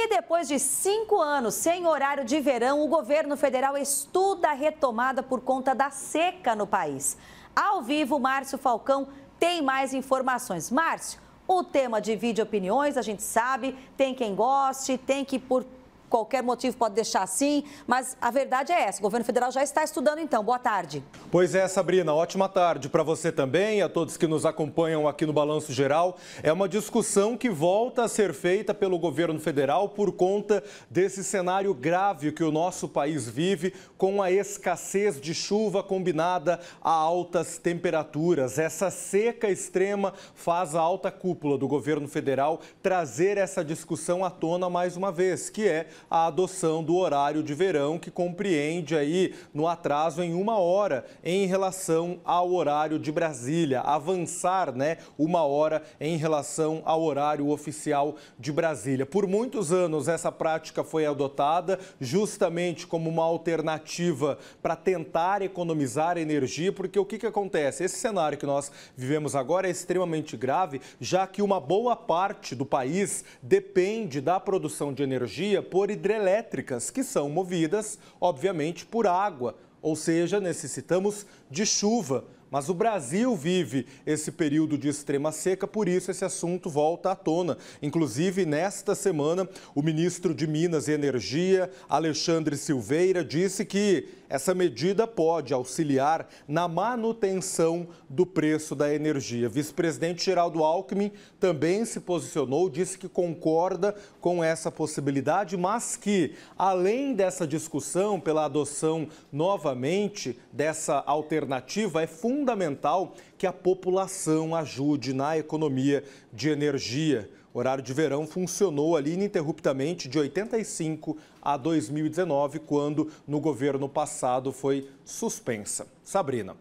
E depois de cinco anos sem horário de verão, o governo federal estuda a retomada por conta da seca no país. Ao vivo, Márcio Falcão tem mais informações. Márcio, o tema divide opiniões, a gente sabe, tem quem goste, tem que por qualquer motivo pode deixar assim, mas a verdade é essa. O governo federal já está estudando então. Boa tarde. Pois é, Sabrina, ótima tarde para você também, a todos que nos acompanham aqui no Balanço Geral. É uma discussão que volta a ser feita pelo governo federal por conta desse cenário grave que o nosso país vive com a escassez de chuva combinada a altas temperaturas. Essa seca extrema faz a alta cúpula do governo federal trazer essa discussão à tona mais uma vez, que é a adoção do horário de verão, que compreende aí no atraso em uma hora em relação ao horário de Brasília, avançar né, uma hora em relação ao horário oficial de Brasília. Por muitos anos essa prática foi adotada justamente como uma alternativa para tentar economizar energia, porque o que, que acontece? Esse cenário que nós vivemos agora é extremamente grave, já que uma boa parte do país depende da produção de energia por por hidrelétricas, que são movidas, obviamente, por água, ou seja, necessitamos de chuva mas o Brasil vive esse período de extrema seca, por isso esse assunto volta à tona. Inclusive, nesta semana, o ministro de Minas e Energia, Alexandre Silveira, disse que essa medida pode auxiliar na manutenção do preço da energia. Vice-presidente Geraldo Alckmin também se posicionou, disse que concorda com essa possibilidade, mas que, além dessa discussão pela adoção novamente dessa alternativa, é fundamental fundamental que a população ajude na economia de energia. O horário de verão funcionou ali ininterruptamente de 85 a 2019, quando no governo passado foi suspensa. Sabrina.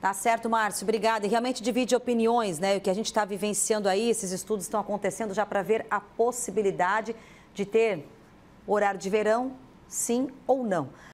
Tá certo, Márcio. Obrigada. E realmente divide opiniões, né? O que a gente está vivenciando aí, esses estudos estão acontecendo já para ver a possibilidade de ter horário de verão, sim ou não.